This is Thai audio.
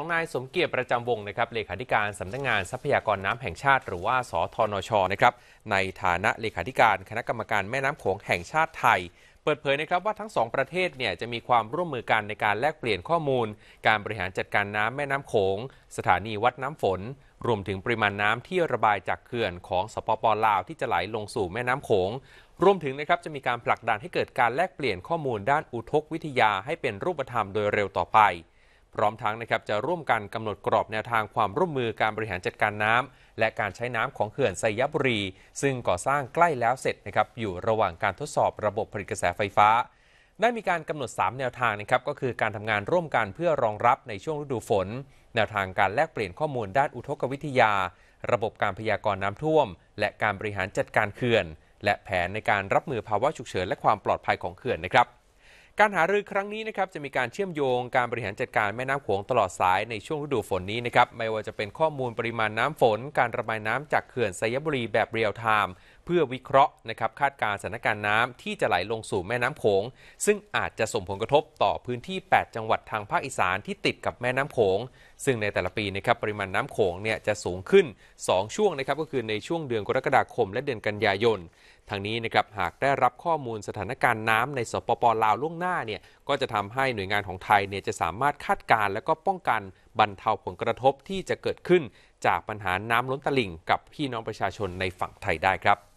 ของนายสมเกียรติประจำวงนะครับ เลขาธิการสำนักงงานทรัพยากรน้ำแห่งชาติหรือว่า สทนชนะครับในฐานะเลขาธิการคณะกรรมการแม่น้ำโขงแห่งชาติไทย เปิดเผยนะครับว่าทั้งสองประเทศเนี่ยจะมีความร่วมมือกันในการแลกเปลี่ยนข้อมูล การบริหารจัดการน้ำแม่น้ำโขงสถานีวัดน้ำฝน รวมถึงปริมาณน้ำที่ระบายจากเขื่อนของสปปลาวที่จะไหลลงสู่แม่น้ำโขง รวมถึงนะครับจะมีการผลักดันให้เกิดการแลกเปลี่ยนข้อมูลด้านอุทกวิทยาให้เป็นรูปธรรมโดยเร็วต่อไปพร้อมทั้งนะครับจะร่วมกันกำหนดกรอบแนวทางความร่วมมือการบริหารจัดการน้ำ และการใช้น้ำของเขื่อนไซยบุรี ซึ่งก่อสร้างใกล้แล้วเสร็จนะครับอยู่ระหว่างการทดสอบระบบผลิตกระแสไฟฟ้า ได้มีการกำหนด 3 แนวทางนะครับก็คือการทำงานร่วมกันเพื่อรองรับในช่วงฤดูฝน แนวทางการแลกเปลี่ยนข้อมูลด้านอุทกวิทยา ระบบการพยากรณ์น้ำท่วม และการบริหารจัดการเขื่อน และแผนในการรับมือภาวะฉุกเฉินและความปลอดภัยของเขื่อนนะครับการหารือครั้งนี้นะครับ จะมีการเชื่อมโยงการบริหารจัดการแม่น้ำโขงตลอดสายในช่วงฤดูฝนนี้นะครับ ไม่ว่าจะเป็นข้อมูลปริมาณน้ำฝนการระบายน้ำจากเขื่อนไซยบุรีแบบเรียลไทม์เพื่อวิเคราะห์นะครับคาดการณ์สถานการณ์น้ำที่จะไหลลงสู่แม่น้ำโขง ซึ่งอาจจะส่งผลกระทบต่อพื้นที่ 8 จังหวัดทางภาคอีสานที่ติดกับแม่น้ำโขง ซึ่งในแต่ละปีนะครับปริมาณน้ำโขงเนี่ยจะสูงขึ้น 2 ช่วงนะครับ ก็คือในช่วงเดือนกรกฎาคมและเดือนกันยายนทางนี้นะครับหากได้รับข้อมูลสถานการณ์น้ำในสปปลาวล่วงหน้าเนี่ยก็จะทำให้หน่วยงานของไทยเนี่ยจะสามารถคาดการณ์และก็ป้องกันบรรเทาผลกระทบที่จะเกิดขึ้นจากปัญหาน้ำล้นตลิ่ง กับพี่น้องประชาชนในฝั่งไทยได้ครับ